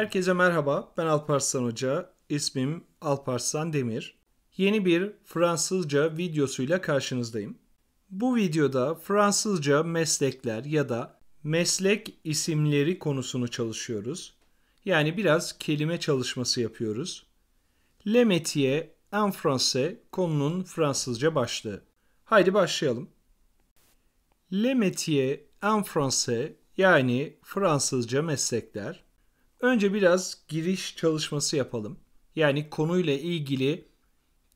Herkese merhaba, ben Alparslan Hoca, İsmim Alparslan Demir. Yeni bir Fransızca videosuyla karşınızdayım. Bu videoda Fransızca meslekler ya da meslek isimleri konusunu çalışıyoruz. Yani biraz kelime çalışması yapıyoruz. Le métier en français konunun Fransızca başlığı. Haydi başlayalım. Le métier en français yani Fransızca meslekler Önce biraz giriş çalışması yapalım. Yani konuyla ilgili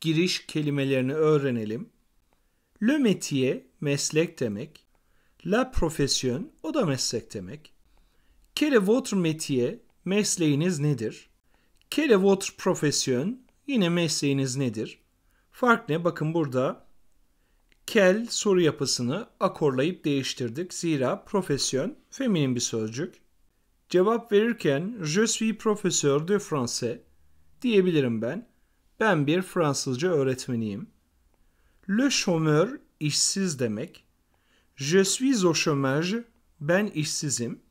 giriş kelimelerini öğrenelim. Le métier meslek demek. La profession o da meslek demek. Quel est votre métier? Mesleğiniz nedir? Quel est votre profession? Yine mesleğiniz nedir? Fark ne? Bakın burada kel soru yapısını akorlayıp değiştirdik. Zira profesyon feminin bir sözcük. Cevap verirken je suis professeur de français diyebilirim ben. Ben bir Fransızca öğretmeniyim. Le chômeur işsiz demek. Je suis au chômage ben işsizim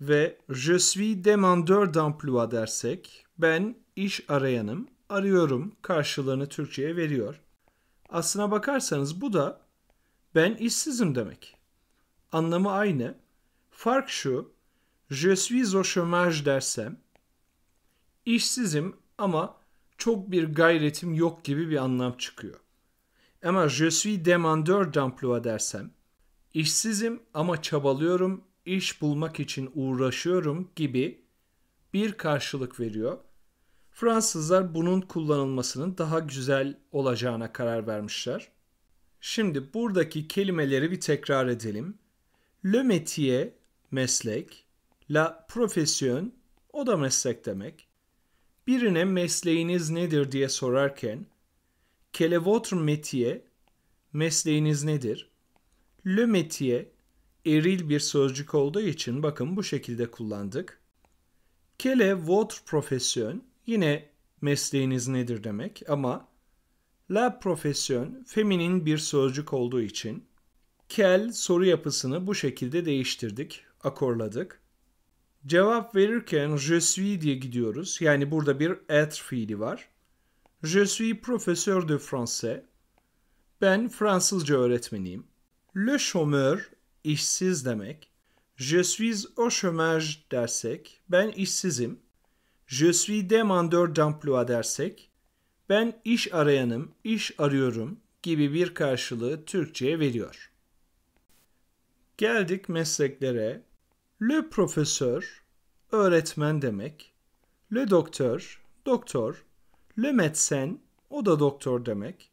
ve je suis demandeur d'emploi dersek ben iş arayanım, arıyorum karşılığını Türkçe'ye veriyor. Aslına bakarsanız bu da ben işsizim demek. Anlamı aynı. Fark şu, Je suis au chômage dersem işsizim ama çok bir gayretim yok gibi bir anlam çıkıyor. Ama je suis demandeur d'emploi dersem işsizim ama çabalıyorum, iş bulmak için uğraşıyorum gibi bir karşılık veriyor. Fransızlar bunun kullanılmasının daha güzel olacağına karar vermişler. Şimdi buradaki kelimeleri bir tekrar edelim. Le métier meslek, La profesyon o da meslek demek. Birine mesleğiniz nedir diye sorarken quel votre métier? Mesleğiniz nedir? Le métier eril bir sözcük olduğu için bakın bu şekilde kullandık. Quelle votre profession? Yine mesleğiniz nedir demek ama la profession feminin bir sözcük olduğu için kel soru yapısını bu şekilde değiştirdik, akorladık. Cevap verirken je suis diye gidiyoruz. Yani burada bir être fiili var. Je suis professeur de français. Ben Fransızca öğretmeniyim. Le chômeur işsiz demek. Je suis au chômage dersek ben işsizim. Je suis demandeur d'emploi dersek ben iş arayanım, iş arıyorum gibi bir karşılığı Türkçe'ye veriyor. Geldik mesleklere. Le profesör öğretmen demek. Le docteur, doktor. Le médecin o da doktor demek.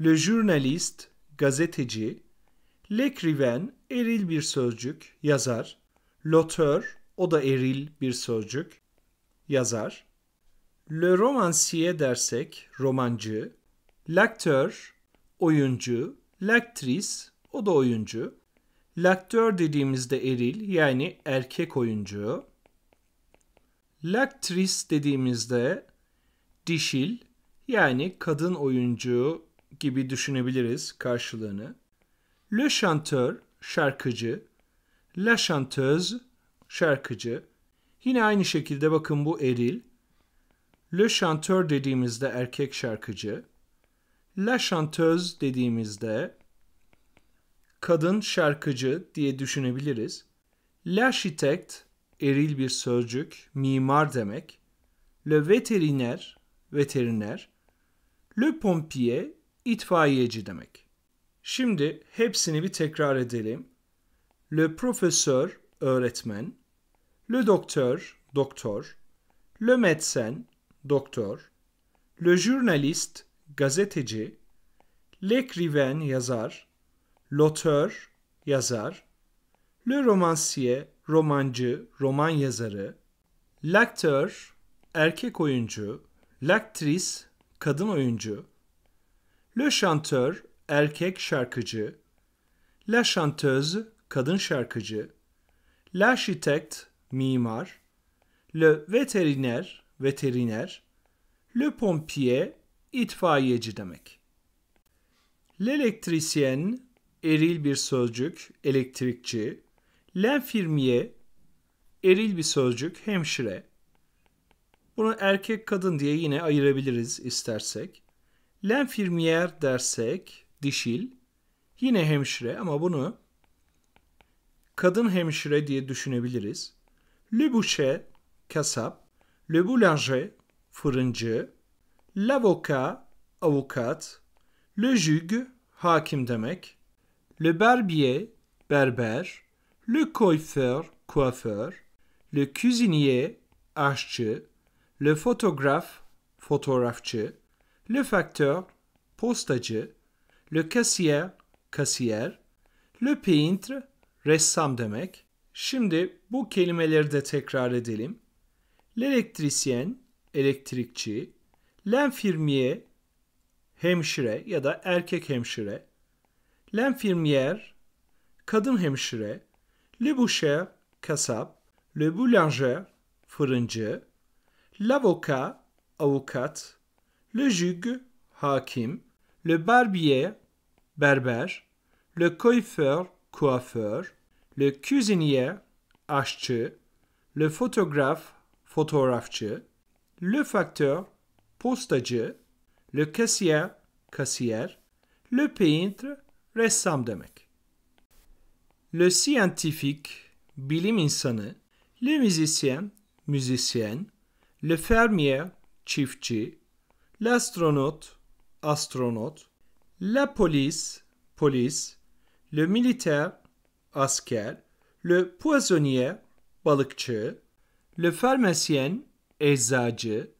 Le journaliste, gazeteci. L'écrivain eril bir sözcük yazar. L'auteur o da eril bir sözcük yazar. Le romancier dersek romancı. L'acteur, oyuncu. L'actrice o da oyuncu. Laktör dediğimizde eril yani erkek oyuncu. Laktris dediğimizde dişil yani kadın oyuncu gibi düşünebiliriz karşılığını. Le chanteur şarkıcı, la chanteuse şarkıcı. Yine aynı şekilde bakın bu eril. Le chanteur dediğimizde erkek şarkıcı. La chanteuse dediğimizde kadın şarkıcı diye düşünebiliriz. L'architect eril bir sözcük, mimar demek. Le veteriner veteriner. Le pompier itfaiyeci demek. Şimdi hepsini bir tekrar edelim. Le profesör öğretmen. Le doktor doktor. Le médecin doktor. Le journaliste gazeteci. L'écrivain yazar l'auteur, yazar, le romancier, romancı, roman yazarı, l'acteur, erkek oyuncu, l'actrice, kadın oyuncu, le chanteur, erkek şarkıcı, la chanteuse, kadın şarkıcı, l'architect mimar, le veteriner, veteriner, le pompier, itfaiyeci demek. L'électricienne, eril bir sözcük elektrikçi. Lenfirmiye eril bir sözcük hemşire. Bunu erkek kadın diye yine ayırabiliriz istersek. Lenfirmiyer dersek dişil. Yine hemşire ama bunu kadın hemşire diye düşünebiliriz. Le boucher kasap. Le boulanger fırıncı. L'avocat avukat. Le juge hakim demek. Le barbier, berber. Le coiffeur, coiffeur, Le cuisinier, aşçı. Le photographe, fotoğrafçı. Le facteur, postacı. Le caissier, kasiyer. Le peintre, ressam demek. Şimdi bu kelimeleri de tekrar edelim. l'électricien, elektrikçi. L'infirmier, hemşire ya da erkek hemşire. l'infirmière, kadın hemşire, le boucher, kasap, le boulanger, fırıncı, l'avocat, avukat, le juge, hakim, le barbier, berber, le coiffeur, coiffeur, le cuisinier, aşçı, le photographe, fotoğrafçı, le facteur, postacı, le caissier, Cassier le peintre, ressam demek. Le scientifique, bilim insanı, le musicien, müzisyen, le fermier, çiftçi, l'astronaut, astronot, la police, polis, le militaire, asker, le poissonnier, balıkçı, le pharmacien, eczacı,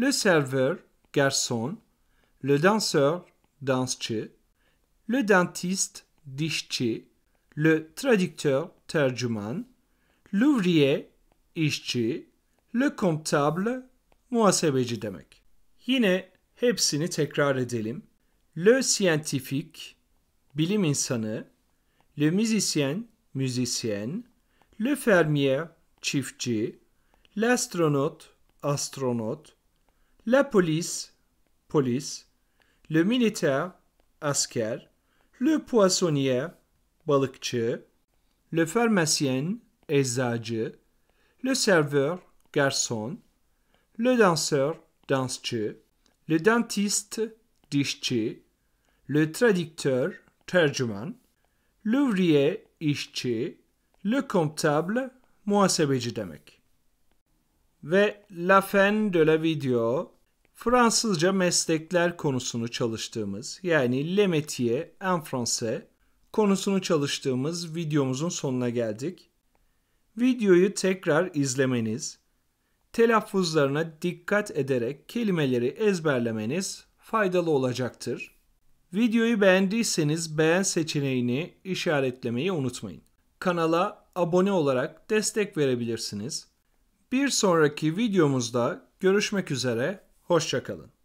le serveur, garson, le danseur, dansçı, le dentiste, dişçi, le traducteur, tercüman, l'ouvrier, işçi, le comptable, muhasebeci demek. Yine hepsini tekrar edelim. Le scientifique, bilim insanı, le musicien, müzisyen, le fermier, çiftçi, l'astronaut, astronot, la police, polis, le militaire, asker, le poissonnier, balıkçı, le pharmacien, eczacı, le serveur, garçon, le danseur, dansçı, le dentiste, dişçi, le traducteur, tercüman, l'ouvrier, işçi, le comptable, muhasebeci demek. la fin de la vidéo Fransızca meslekler konusunu çalıştığımız yani Le Métier en Français konusunu çalıştığımız videomuzun sonuna geldik. Videoyu tekrar izlemeniz, telaffuzlarına dikkat ederek kelimeleri ezberlemeniz faydalı olacaktır. Videoyu beğendiyseniz beğen seçeneğini işaretlemeyi unutmayın. Kanala abone olarak destek verebilirsiniz. Bir sonraki videomuzda görüşmek üzere. Hoşçakalın.